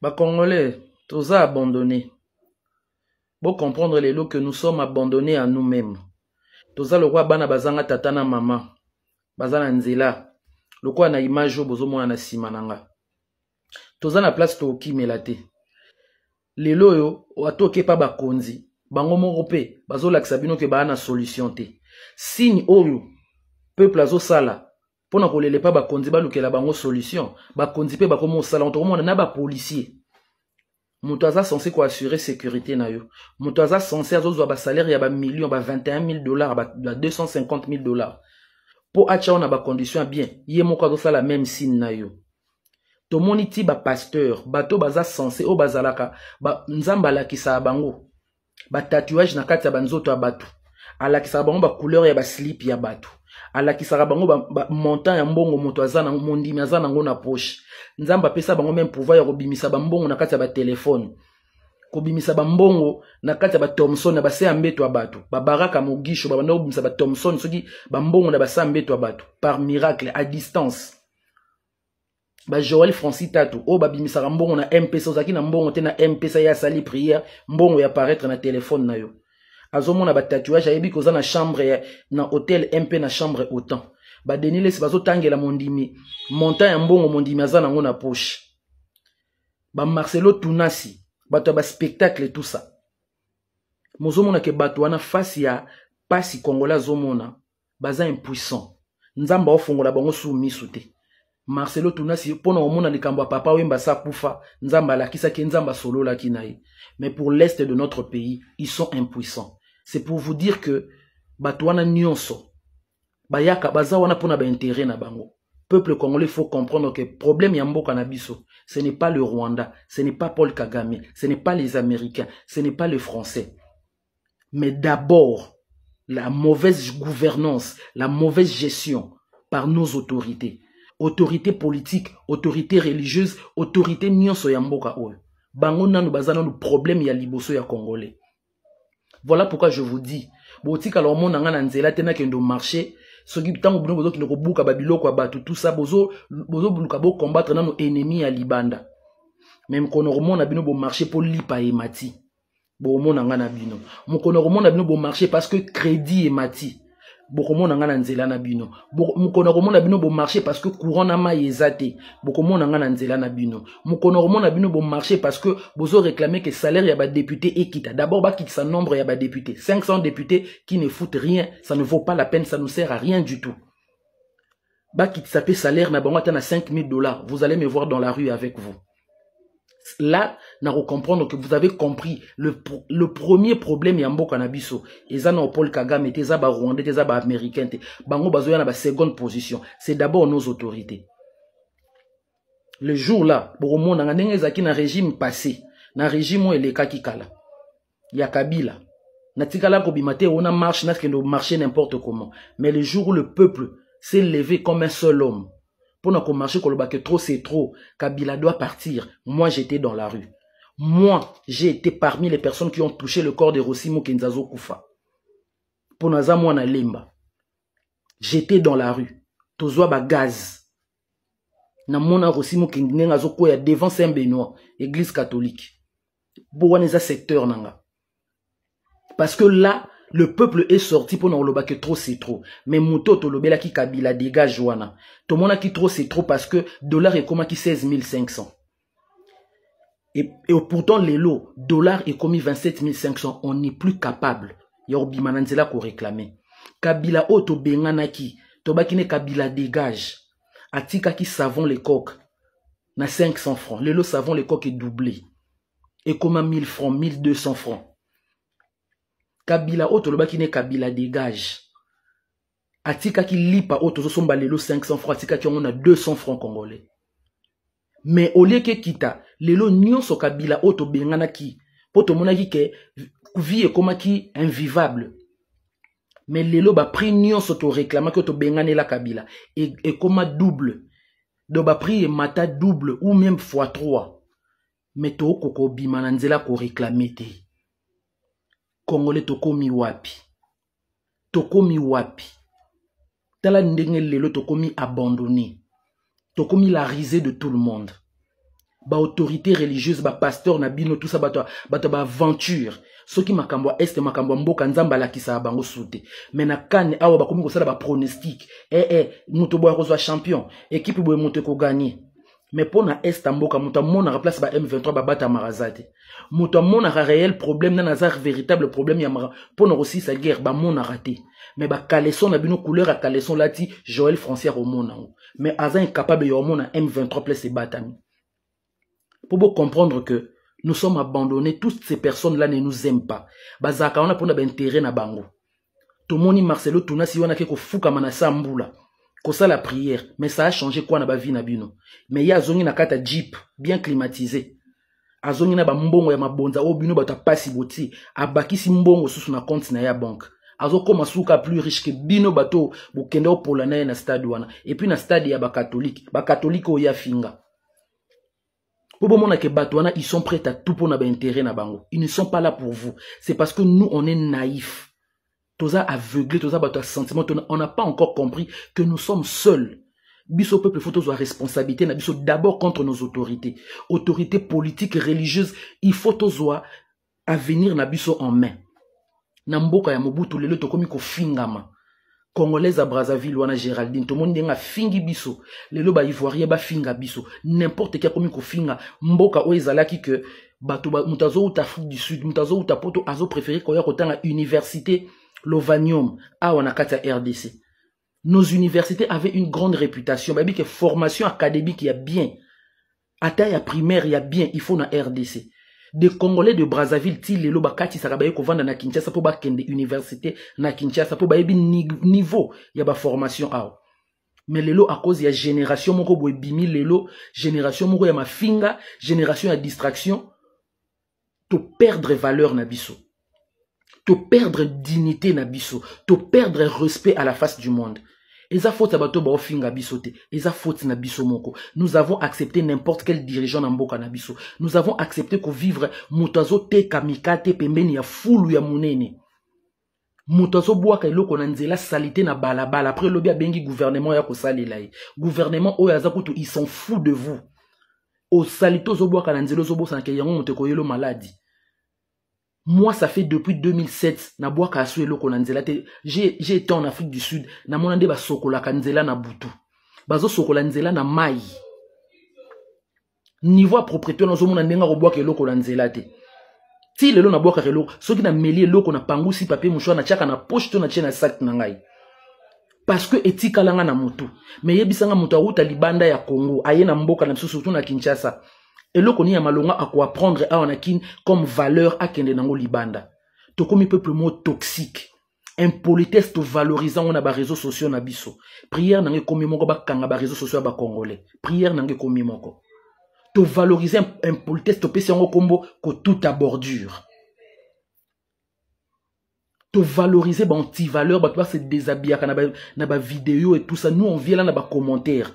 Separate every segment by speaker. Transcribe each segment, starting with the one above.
Speaker 1: bacongolais toza abandonné bocomprendre lelo que nous sommes abandonné à nous-mêmes toza lokola bana bazanga tata na mama baza na nzela lokola na image oyo bozomona na nsima na nga toza na place tokimela te lelo oyo ata okepa bakonzi bango moko mpe bazolakisa bino ke baa na solution te signe oyo peuple azosala pour ba konzi ba lukela bango solution ba komo sala osala tokomona na ba policier. moto aza censé assurer sécurité na yo moto aza censé ba salaire ya bah, million, ba 21 000 dollars, ba 250 000 pour mpo atia yo na condition ya bien ye moko azosala même sine na yo tomoni ti ba bato baza censé o oh, bazalaka ba, nzambe sa bango bah, tatouage na kati ya banzoto ya bato alakisaka bango bah, couleur ya slip ya bato alakisaka bango montant ya mbongo moto aza na mondimi aza nango na poche nzambe apesa bango meme pouvoir ya kobimisa bambongo na kati ya batelefone kobimisa bambongo na kati ya bathompson na base ya mbeto ya bato babaraka mogisho babanda kobimisa bathompson soki bambongo na base ya mbeto ya bato par miracle à distance bajoel francis tato oyo babimisaka mbongo na mpesa ozalaki na mbongo te na mpesa ye asali priere mbongo ya paraître na telefone na yo azomona batatuage ayebi koza na chambre na hotel mp na chambre autant se lesi bazotangela mondimi montant ya mbongo mondimi aza ngona poche ba Marcelo tunasi spectacle et tout ça. mozomona ke bato wana face ya pasi congolais azomona baza impuissant nzamba ofongola bango su marcelo tunasi pona omona likambo kambo papa wemba sa la nzambe alakisaki nzambe solo la ye mais pour l'est de notre pays ils sont impuissants c'est pour vous dire que Batwana nyonso bayaka wana na bango peuple congolais faut comprendre que problème ya mboka na ce n'est pas le rwanda ce n'est pas paul kagame ce n'est pas les américains ce n'est pas les français mais d'abord la mauvaise gouvernance la mauvaise gestion par nos autorités autorités politique autorité religieuse autorité nyonso ya mboka bango nanu le problème ya liboso ya congolais voilà pourquoi je vous dis. Si un marché, si nzela tena kendo marché. Soki bitango bino bozo kino tout ça bozo bozo buluka bo combattre nos ennemis. à libanda. Même kono a bino marché pour lipa emati. Bo omona na bino. Mokono omona bino marché parce que crédit emati bokomona ngana na nzela na bino mokolo na bino marché parce que courant na Boko eza bokomona na nzela na bino mokolo na bino marché parce que réclamer que salaire ya et ekita d'abord sa nombre ya Cinq 500 députés qui ne foutent rien ça ne vaut pas la peine ça ne sert à rien du tout sa mpe salaire na bango à 5000 dollars vous allez me voir dans la rue avec vous là na comprendre que vous avez compris le, le premier problème yambo mboka na biso eza na paul kagame te ba rwandais, te eza américains, te bango bazoya na seconde position c'est d'abord nos autorités le jour là bokomonanga ndenge ezalaki na régime passé na régime oyo elekaki y ya kabila natikala kobima te ona marche no marcher n'importe comment mais le jour où le peuple s'est levé comme un seul homme on a commencé que trop c'est trop kabila doit partir moi j'étais dans la rue moi j'ai été parmi les personnes qui ont touché le corps de Rossimo kenza Pour pour aza j'étais dans la rue tozoa bagaz namona rosimo Rossimo ndenge devant saint benoît église catholique Pour secteur parce que là le peuple est sorti pour nous dire que trop c'est trop mais moto qui kabila dégage dit qui trop c'est trop parce que dollar est comme 16 500 et, et pourtant le dollar est comme 27 500 on n'est plus capable ya kobima na nzela réclamer. kabila oyo tobenganaki tobaki que kabila dégage savons savon coques, na 500 francs Les lots savon doublé. Et à 1000 francs 1200 francs kabila oyo tolobaki ne kabila dégage ki lipa so somba lelo 500 francs atika ki na 200 francs congolais Mais olie ke kita lelo nyon so kabila ki, poto mona ki ke vie ki invivable Mais lelo nyon baprix ki oto bengane la kabila et e double do ba e mata double ou même fois 3 me to obima na ko koreklame te kongole tokomi wapi tokomi wapi tala ndenge lelo tokomi abandonné tokomi la risée de tout le monde autorité religieuse pasteur na bino tusa ba, ba aventure. baaventure soki makambo est, makambo nzamba mboka nzambe alakisaka bango soute. te me na kane awa ko sala ba eh, eh, champion pour monter ko gagner mais pour na este mboka moto place ba m23 Bata Marazate. Muta mona a réel problème na Nazar véritable problème ya mara mpo na sa guerre bamonaka Mais ba bakaleson na bino couleur a kaleson lati Joël francière au mona. Mais aza incapable ya mona m23 place Pour vous comprendre que nous sommes abandonnés toutes ces personnes là ne nous aiment pas bazalaka on a baintérêt na bango moni marcelo tunasi wana ake kofukama na sa mbula kosala prière mais ça a changé quoi na bavie na bino mais ye azongi na kati ya jeep bien climatisé azongi na bambongo ya mabonza oyo bino bato apasi boti abakisi mbongo susu na compte na ye ya banke azokoma suka plus riche ke bino bato bokende opola na ye na stade wana epuis na stade ya bakatolike bakatolike oyo ya finga mpo bomona ke bato wana ils sont prêts à tout mpo na baintérêt na bango ils ne sont pas là pour vous c'est parce que nous on est naïf toza aveuglé tu as ya sentiment on n'a pas encore compris que nous sommes seuls biso peuple faut tozwa responsabilité na d'abord contre nos autorités autorités politiques religieuses il faut à avenir na biso en main mobu mboka ya mobutu lelo tokomi ma. Congolais à Brazzaville wana Géraldine tout le monde nga fingi biso lelo ba ivoirien ba finga biso n'importe qui akomi finga mboka oyo ezalaki que. Batou, ba, moto azouta afrique du sud moto azouta poto azo préféré y'a kotanga université l'ovanium awa na rdc nos universités avaient une grande réputation que formation académique y a bien ata ya primaire a bien il faut na rdc Des congolais de brazzaville ti lelo bakatisaka baye kovanda na kinshasa mpo bakende université na kinshasa mpo bayebi niveau ya formation awa mais lelo à cause a génération moko boye bimi lelo génération moko ma mafinga génération ya distraction perdre valeur na biso To perdre dignité na biso perdre respect à la face du monde eza faute ya bato baofinga biso te eza faute na biso moko nous avons accepté n'importe quel dirigeant na mboka na biso nous avons accepté vivre vivre te kamikate te pembeni ya fulu ya mounene. Moutazo azobwaka y na nzela salite na balabala après lobia bengi gouvernement ko sali lai. gouvernement o za ils sont fous de vous O osalite ozobwaka na nzela sanke yango moto ekoyelo maladi moi ça fait depuis 2007 nabwaka so eloko na nzela te j'ai été en afrique du sud namona nde basokolaka nzela na butu bazosokola nzela na mai niveau ya propriété wana ozomona ndenge akobwaka eloko na nzela te ti lelo nabwakaka eloko soki nameli eloko napangusi papier mosuwa natiaka na poche to natie na sak na ngai parce que etikalanga na motu me yebisanga moto awuta libanda ya congo aye na mboka na biso surtout na kinshasa eloko nini ya malonga quoi prendre à kini comme valeur akende nango libanda tokomi peuple mot toxique impolitesse a ba réseaux sociaux na biso Prière nango komi moko bakanga réseaux sociaux ba congolais. Prière nango komi moko tovalorize impolitesse topesi yango tout à bordure tovalorize baantivaleur bato base déshabillaka na ba vidéo et tout ça nous on vient là na commentaires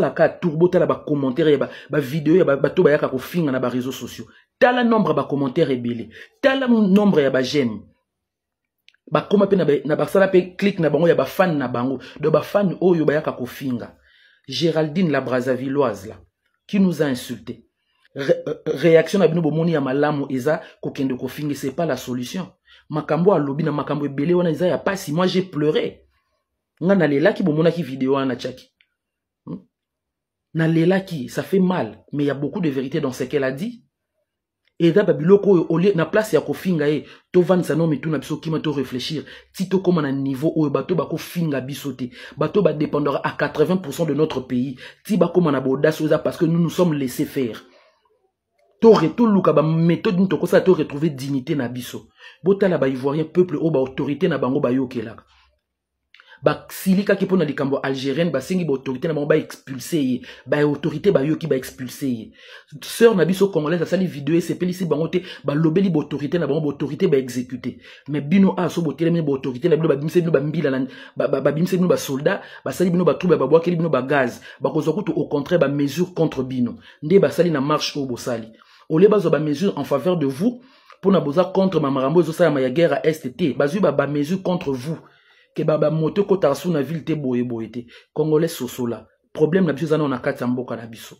Speaker 1: la ka tour tala bacommentaire ya bavideo ya bato bayaka kofinga na ba réseaux sociaux tala nombre ba bacommentaire ebele tala nombre ya bagene Ba mpe na sala pe click na bango ya fan na bango do fan oyo bayaka kofinga géraldine la brazavilloise la qui nous a insulté euh, euh, réaction na bino bomoni ya malamu eza kokende kofinga c'est pas la solution makambo alobi na makambo ebele wana eza ya pasi moi j'ai pleuré nga bomona ki video na chaki nalelaki ça fait mal mais il y a beaucoup de vérité dans ce qu'elle a dit Eda, babiloko au lieu na place ya nom sanomi tout na biso kima réfléchir ti tokóma na niveau o bato ko finga bisote, bato ba dépendra à 80 de notre pays ti koma na boda soza parce que nous nous sommes laissé faire toluka toko sa to retrouver dignité na biso botala ivoirien peuple ouba autorité na bango bayokelaka ki pona likambo algérienne ba autorité na ba baexpulse ye baautorité ba baexpulse ye sœur na biso congolaise asali ba ba bango te ba autorité na autorité ba exécuter mais bino a so ba autorité na bino bimse bino ba sali bino ba basali ba batrouble ki bino bagaz bakozwa kutu au contraire mesure contre bino nde sali na marche sali. bosali zo ba mesure en faveur de vous na boza contre mamakambo sa ya guerre STT, bazu ba ba mesure contre vous ke bamoto ekotaka su na ville te boyeboye te congolais sosola problème na biso eza nao na kati ya mboka na biso